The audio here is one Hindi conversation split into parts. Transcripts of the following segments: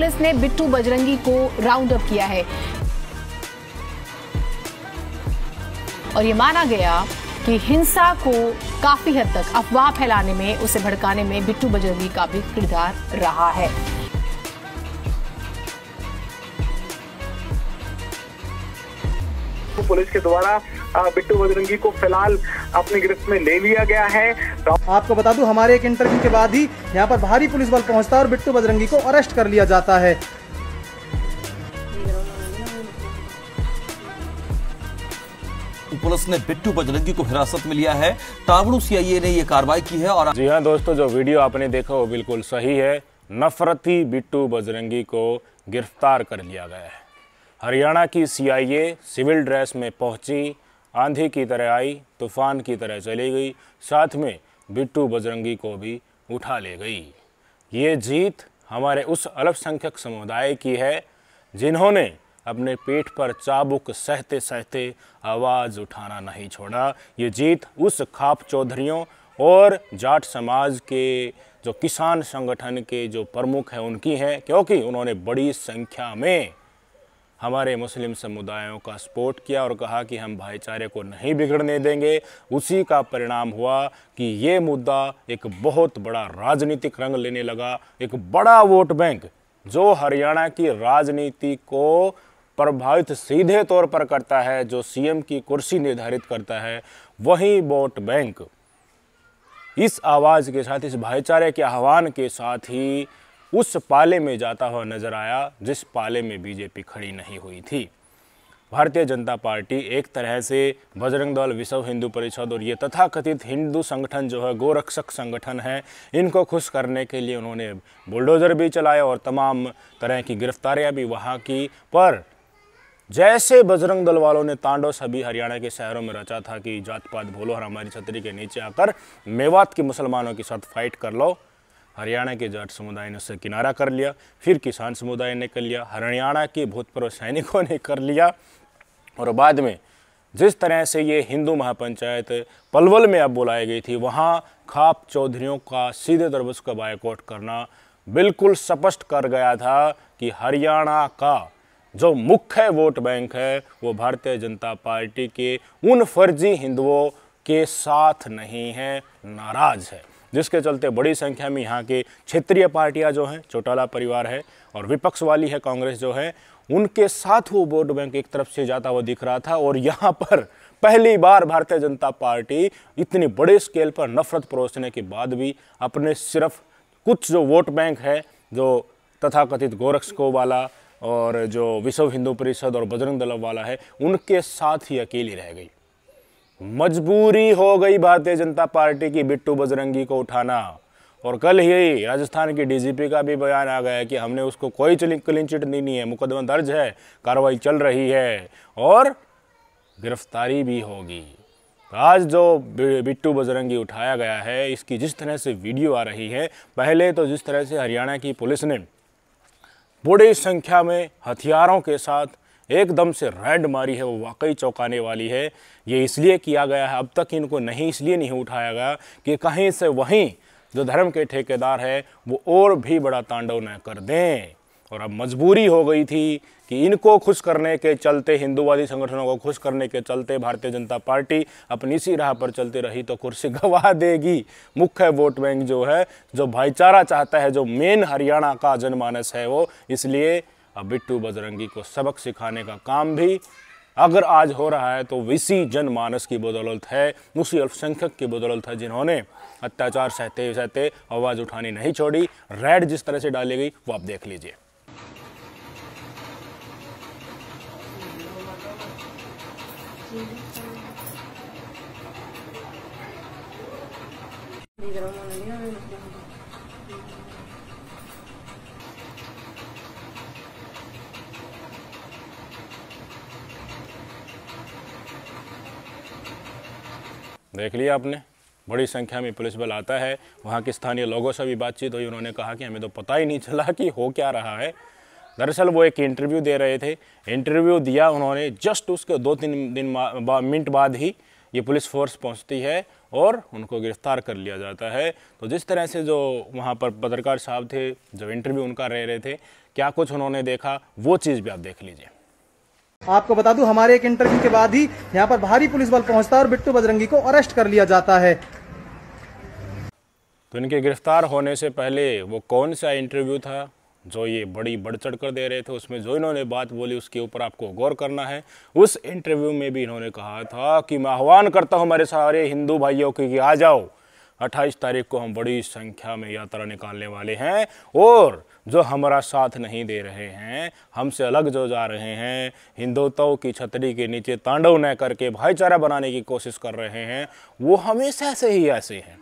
पुलिस ने बिट्टू बजरंगी को राउंड अप किया है और ये माना गया कि हिंसा को काफी हद तक अफवाह फैलाने में उसे भड़काने में बिट्टू बजरंगी का भी किरदार रहा है पुलिस के द्वारा बिट्टू बजरंगी को फिलहाल अपनी गिरफ्त में ले लिया गया है आपको बता दूं हमारे एक इंटरव्यू के बाद ही यहाँ पर भारी पुलिस बल पहुंचता है और बिट्टू बजरंगी को अरेस्ट कर लिया जाता है पुलिस ने बिट्टू बजरंगी को हिरासत में लिया है ताबड़ू सीआईए ने यह कार्रवाई की है और जी हाँ दोस्तों जो वीडियो आपने देखा वो बिल्कुल सही है नफरती बिट्टू बजरंगी को गिरफ्तार कर लिया गया है हरियाणा की सीआईए सिविल ड्रेस में पहुंची आंधी की तरह आई तूफान की तरह चली गई साथ में बिट्टू बजरंगी को भी उठा ले गई ये जीत हमारे उस अल्पसंख्यक समुदाय की है जिन्होंने अपने पेट पर चाबुक सहते सहते आवाज़ उठाना नहीं छोड़ा ये जीत उस खाप चौधरियों और जाट समाज के जो किसान संगठन के जो प्रमुख हैं उनकी हैं क्योंकि उन्होंने बड़ी संख्या में हमारे मुस्लिम समुदायों का सपोर्ट किया और कहा कि हम भाईचारे को नहीं बिगड़ने देंगे उसी का परिणाम हुआ कि ये मुद्दा एक बहुत बड़ा राजनीतिक रंग लेने लगा एक बड़ा वोट बैंक जो हरियाणा की राजनीति को प्रभावित सीधे तौर पर करता है जो सीएम की कुर्सी निर्धारित करता है वही वोट बैंक इस आवाज़ के साथ इस भाईचारे के आह्वान के साथ ही उस पाले में जाता हुआ नजर आया जिस पाले में बीजेपी खड़ी नहीं हुई थी भारतीय जनता पार्टी एक तरह से बजरंग दल विश्व हिंदू परिषद और ये तथाकथित हिंदू संगठन जो है गोरक्षक संगठन है इनको खुश करने के लिए उन्होंने बुलडोज़र भी चलाया और तमाम तरह की गिरफ्तारियां भी वहाँ की पर जैसे बजरंग दल वालों ने तांडव सभी हरियाणा के शहरों में रचा था कि जात पात भोलो हमारी छतरी के नीचे आकर मेवात के मुसलमानों के साथ फाइट कर लो हरियाणा के जाट समुदाय ने उसे किनारा कर लिया फिर किसान समुदाय ने कर लिया हरियाणा के भूतपूर्व सैनिकों ने कर लिया और बाद में जिस तरह से ये हिंदू महापंचायत पलवल में अब बुलाई गई थी वहाँ खाप चौधरीों का सीधे तरबस का बायकॉट करना बिल्कुल स्पष्ट कर गया था कि हरियाणा का जो मुख्य वोट बैंक है वो भारतीय जनता पार्टी के उन फर्जी हिंदुओं के साथ नहीं है नाराज़ है जिसके चलते बड़ी संख्या में यहाँ के क्षेत्रीय पार्टियाँ जो हैं चौटाला परिवार है और विपक्ष वाली है कांग्रेस जो है उनके साथ वो वोट बैंक एक तरफ से जाता हुआ दिख रहा था और यहाँ पर पहली बार भारतीय जनता पार्टी इतनी बड़े स्केल पर नफरत परोसने के बाद भी अपने सिर्फ कुछ जो वोट बैंक है जो तथाकथित गोरक्षको वाला और जो विश्व हिंदू परिषद और बजरंग दलव वाला है उनके साथ ही अकेली रह गई मजबूरी हो गई भारतीय जनता पार्टी की बिट्टू बजरंगी को उठाना और कल ही राजस्थान की डीजीपी का भी बयान आ गया कि हमने उसको कोई क्लीन चिट नहीं है मुकदमा दर्ज है कार्रवाई चल रही है और गिरफ्तारी भी होगी आज जो बिट्टू बजरंगी उठाया गया है इसकी जिस तरह से वीडियो आ रही है पहले तो जिस तरह से हरियाणा की पुलिस ने बड़ी संख्या में हथियारों के साथ एकदम से रेड मारी है वो वाकई चौंकाने वाली है ये इसलिए किया गया है अब तक इनको नहीं इसलिए नहीं उठाया गया कि कहीं से वहीं जो धर्म के ठेकेदार है वो और भी बड़ा तांडव न कर दें और अब मजबूरी हो गई थी कि इनको खुश करने के चलते हिंदूवादी संगठनों को खुश करने के चलते भारतीय जनता पार्टी अपनी इसी राह पर चलती रही तो कुर्सी गंवा देगी मुख्य वोट बैंक जो है जो भाईचारा चाहता है जो मेन हरियाणा का जनमानस है वो इसलिए और बिट्टू बजरंगी को सबक सिखाने का काम भी अगर आज हो रहा है तो इसी जनमानस की बदौलत है उसी अल्पसंख्यक की बदौलत है जिन्होंने अत्याचार सहते सहते आवाज़ उठानी नहीं छोड़ी रेड जिस तरह से डाली गई वो आप देख लीजिए देख लिया आपने बड़ी संख्या में पुलिस बल आता है वहाँ के स्थानीय लोगों से भी बातचीत हुई उन्होंने कहा कि हमें तो पता ही नहीं चला कि हो क्या रहा है दरअसल वो एक इंटरव्यू दे रहे थे इंटरव्यू दिया उन्होंने जस्ट उसके दो तीन दिन बा, मिनट बाद ही ये पुलिस फोर्स पहुंचती है और उनको गिरफ्तार कर लिया जाता है तो जिस तरह से जो वहाँ पर पत्रकार साहब थे जब इंटरव्यू उनका रह रहे थे क्या कुछ उन्होंने देखा वो चीज़ भी आप देख लीजिए आपको बता दूं हमारे एक इंटरव्यू के बाद ही यहां पर भारी पुलिस बल पहुंचता है और बिट्टू बजरंगी को अरेस्ट कर लिया जाता है तो इनके गिरफ्तार होने से पहले वो कौन सा इंटरव्यू था जो ये बड़ी बढ़ चढ़ कर दे रहे थे उसमें जो इन्होंने बात बोली उसके ऊपर आपको गौर करना है उस इंटरव्यू में भी इन्होंने कहा था कि मैं आह्वान करता हूँ हमारे सारे हिंदू भाइयों की कि आ जाओ 28 तारीख को हम बड़ी संख्या में यात्रा निकालने वाले हैं और जो हमारा साथ नहीं दे रहे हैं हमसे अलग जो जा रहे हैं हिंदुत्व की छतरी के नीचे तांडव न करके भाईचारा बनाने की कोशिश कर रहे हैं वो हमेशा से ही ऐसे हैं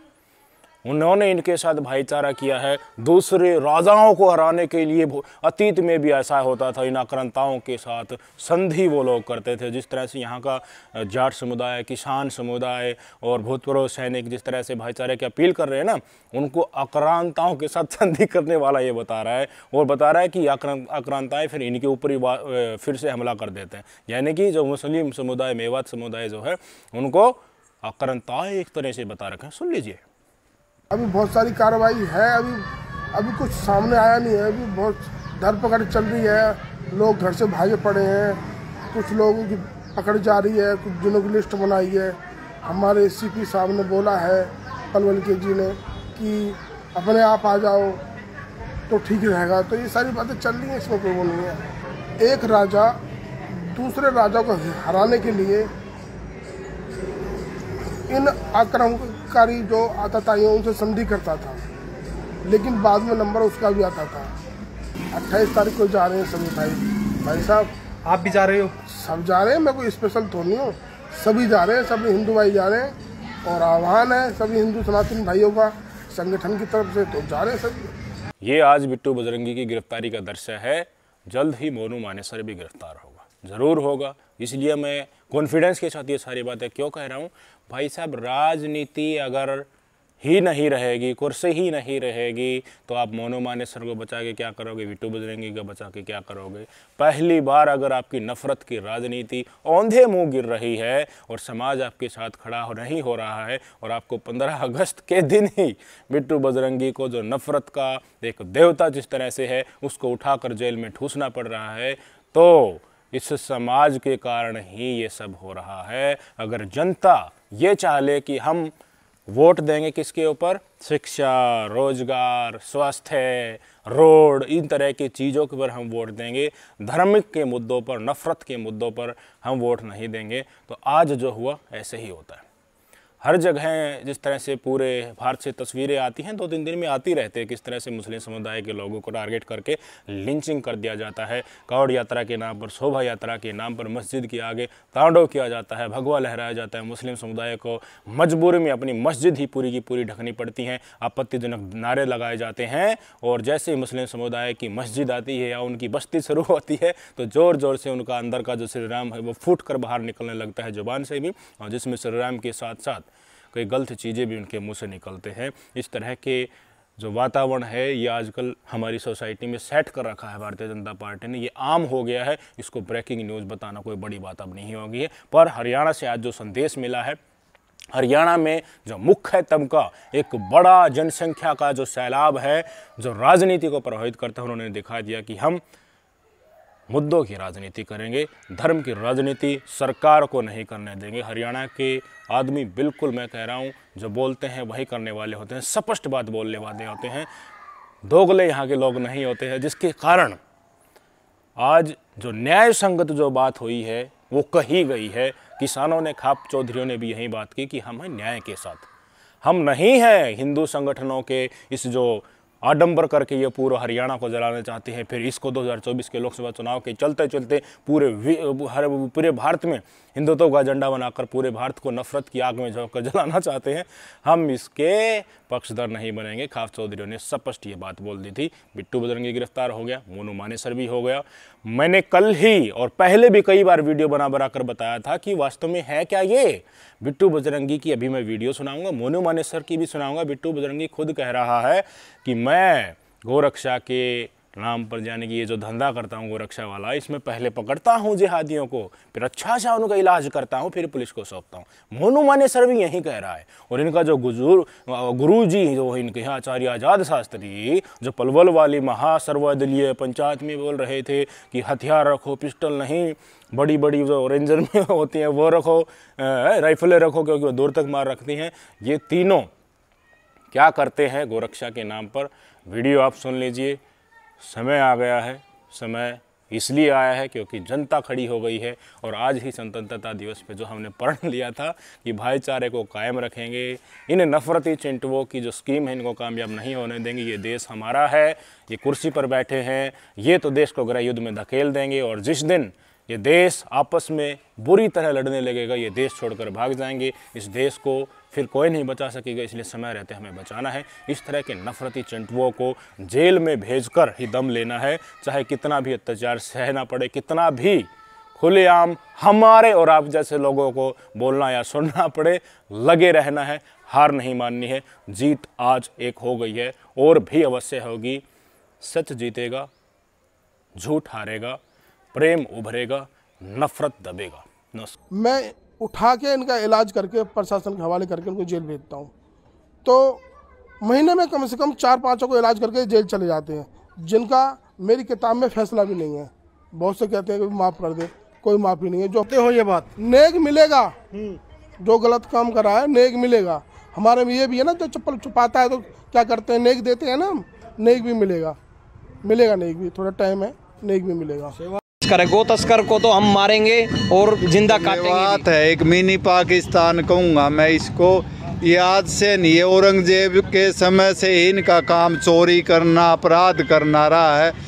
उन्होंने इनके साथ भाईचारा किया है दूसरे राजाओं को हराने के लिए अतीत में भी ऐसा होता था इन आक्रांताओं के साथ संधि वो लोग करते थे जिस तरह से यहाँ का जाट समुदाय किसान समुदाय और भूतपूर्व सैनिक जिस तरह से भाईचारे की अपील कर रहे हैं ना उनको आक्रांताओं के साथ संधि करने वाला ये बता रहा है और बता रहा है कि आक्रांताएँ फिर इनके ऊपर ही फिर से हमला कर देते हैं यानी कि जो मुस्लिम समुदाय मेवात समुदाय जो है उनको आक्रांताएँ एक तरह से बता रखे हैं सुन लीजिए अभी बहुत सारी कार्रवाई है अभी अभी कुछ सामने आया नहीं है अभी बहुत धर पकड़ चल रही है लोग घर से भागे पड़े हैं कुछ लोगों की पकड़ जा रही है कुछ दिनों की लिस्ट बनाई है हमारे एस सी साहब ने बोला है पलवल के जी ने कि अपने आप आ जाओ तो ठीक रहेगा तो ये सारी बातें चल रही हैं इसमें कोई वो नहीं है एक राजा दूसरे राजा को हराने के लिए इन आक्रम कारी जो आता था ये उनसे संधि करता था लेकिन बाद में नंबर उसका भी आता था अट्ठाईस तारीख को जा रहे हैं सभी भाई भाई साहब आप भी जा रहे हो सब जा रहे हैं मैं कोई स्पेशल तो नहीं हूँ सभी जा रहे हैं सभी हिंदू भाई जा रहे हैं और आह्वान है सभी हिंदू सनातन भाइयों का संगठन की तरफ से तो जा रहे हैं सभी ये आज बिट्टू बजरंगी की गिरफ्तारी का दृश्य है जल्द ही मोनू मानेसर भी गिरफ्तार होगा ज़रूर होगा इसलिए मैं कॉन्फिडेंस के साथ ये सारी बातें क्यों कह रहा हूँ भाई साहब राजनीति अगर ही नहीं रहेगी कुर्सी ही नहीं रहेगी तो आप मोनो सर को बचा के क्या करोगे विटू बजरंगी को बचा के क्या करोगे पहली बार अगर आपकी नफरत की राजनीति औंधे मुंह गिर रही है और समाज आपके साथ खड़ा हो नहीं हो रहा है और आपको 15 अगस्त के दिन ही बिट्टू बजरंगी को जो नफरत का एक देवता जिस तरह से है उसको उठाकर जेल में ठूसना पड़ रहा है तो इस समाज के कारण ही ये सब हो रहा है अगर जनता ये चाह ले कि हम वोट देंगे किसके ऊपर शिक्षा रोजगार स्वास्थ्य रोड इन तरह की चीज़ों के ऊपर हम वोट देंगे धार्मिक के मुद्दों पर नफ़रत के मुद्दों पर हम वोट नहीं देंगे तो आज जो हुआ ऐसे ही होता है हर जगह जिस तरह से पूरे भारत से तस्वीरें आती हैं दो तो तीन दिन में आती रहते हैं किस तरह से मुस्लिम समुदाय के लोगों को टारगेट करके लिंचिंग कर दिया जाता है कावड़ यात्रा के नाम पर शोभा यात्रा के नाम पर मस्जिद के आगे तांडव किया जाता है भगवा लहराया जाता है मुस्लिम समुदाय को मजबूरी में अपनी मस्जिद ही पूरी की पूरी ढकनी पड़ती हैं आपत्तिजनक नारे लगाए जाते हैं और जैसे ही मुस्लिम समुदाय की मस्जिद आती है या उनकी बस्ती शुरू होती है तो ज़ोर ज़ोर से उनका अंदर का जो श्रीराम है वो फूट कर बाहर निकलने लगता है जुबान से भी और जिसमें श्रीराम के साथ साथ कई गलत चीज़ें भी उनके मुँह से निकलते हैं इस तरह के जो वातावरण है ये आजकल हमारी सोसाइटी में सेट कर रखा है भारतीय जनता पार्टी ने ये आम हो गया है इसको ब्रेकिंग न्यूज़ बताना कोई बड़ी बात अब नहीं होगी है पर हरियाणा से आज जो संदेश मिला है हरियाणा में जो मुख्य तबका एक बड़ा जनसंख्या का जो सैलाब है जो राजनीति को प्रभावित करता है उन्होंने दिखा दिया कि हम मुद्दों की राजनीति करेंगे धर्म की राजनीति सरकार को नहीं करने देंगे हरियाणा के आदमी बिल्कुल मैं कह रहा हूँ जो बोलते हैं वही करने वाले होते हैं स्पष्ट बात बोलने वाले होते हैं दोगले यहाँ के लोग नहीं होते हैं जिसके कारण आज जो न्याय संगत जो बात हुई है वो कही गई है किसानों ने खाप चौधरीों ने भी यही बात की कि हम हैं न्याय के साथ हम नहीं हैं हिंदू संगठनों के इस जो आडंबर करके ये पूरा हरियाणा को जलाना चाहते हैं फिर इसको 2024 के लोकसभा चुनाव के चलते चलते पूरे हर पूरे भारत में हिंदुत्व का झंडा बनाकर पूरे भारत को नफरत की आग में झोंक कर जलाना चाहते हैं हम इसके पक्षधर नहीं बनेंगे खाफ चौधरी ने स्पष्ट ये बात बोल दी थी बिट्टू बजरंगी गिरफ्तार हो गया मोनू मानेसर भी हो गया मैंने कल ही और पहले भी कई बार वीडियो बना बना कर बताया था कि वास्तव में है क्या ये बिट्टू बजरंगी की अभी मैं वीडियो सुनाऊंगा मोनू मानेसर की भी सुनाऊंगा बिट्टू बजरंगी खुद कह रहा है कि मैं गोरक्षा के नाम पर यानी कि ये जो धंधा करता हूँ गोरक्षा वाला इसमें पहले पकड़ता हूँ जिहादियों को फिर अच्छा सा उनका इलाज करता हूँ फिर पुलिस को सौंपता हूँ मोनू माने सर भी यही कह रहा है और इनका जो गुजूर गुरु जी जो इनके आचार्य आज़ाद शास्त्री जो पलवल वाली महासर्वदलीय पंचायत में बोल रहे थे कि हथियार रखो पिस्टल नहीं बड़ी बड़ी जो रेंजर में होती हैं वो रखो राइफलें रखो क्योंकि वो दूर तक मार रखती हैं ये तीनों क्या करते हैं गोरक्षा के नाम पर वीडियो आप सुन लीजिए समय आ गया है समय इसलिए आया है क्योंकि जनता खड़ी हो गई है और आज ही स्वतंत्रता दिवस पे जो हमने पढ़ लिया था कि भाईचारे को कायम रखेंगे इन नफरती चिंटुओं की जो स्कीम है इनको कामयाब नहीं होने देंगे ये देश हमारा है ये कुर्सी पर बैठे हैं ये तो देश को गृह युद्ध में धकेल देंगे और जिस दिन ये देश आपस में बुरी तरह लड़ने लगेगा ये देश छोड़कर भाग जाएंगे इस देश को फिर कोई नहीं बचा सकेगा इसलिए समय रहते हमें बचाना है इस तरह के नफरती चंटुओं को जेल में भेजकर ही दम लेना है चाहे कितना भी अत्याचार सहना पड़े कितना भी खुलेआम हमारे और आप जैसे लोगों को बोलना या सुनना पड़े लगे रहना है हार नहीं माननी है जीत आज एक हो गई है और भी अवश्य होगी सच जीतेगा झूठ हारेगा प्रेम उभरेगा नफरत दबेगा नमस्कार मैं उठा के इनका इलाज करके प्रशासन के हवाले करके उनको जेल भेजता हूँ तो महीने में कम से कम चार पाँचों को इलाज करके जेल चले जाते हैं जिनका मेरी किताब में फैसला भी नहीं है बहुत से कहते हैं कि माफ़ कर दे कोई माफ़ी नहीं है जो हो ये बात नेक मिलेगा हम्म। जो गलत काम करा है नेक मिलेगा हमारे में ये भी है ना जो चप्पल छुपाता है तो क्या करते हैं नेक देते हैं ना हम नेक भी मिलेगा मिलेगा नेक भी थोड़ा टाइम है नेक भी मिलेगा तस्कर है गो तस्कर को तो हम मारेंगे और जिंदा काटेंगे बात है एक मिनी पाकिस्तान कहूँगा मैं इसको याद से नहीं है औरंगजेब के समय से इनका काम चोरी करना अपराध करना रहा है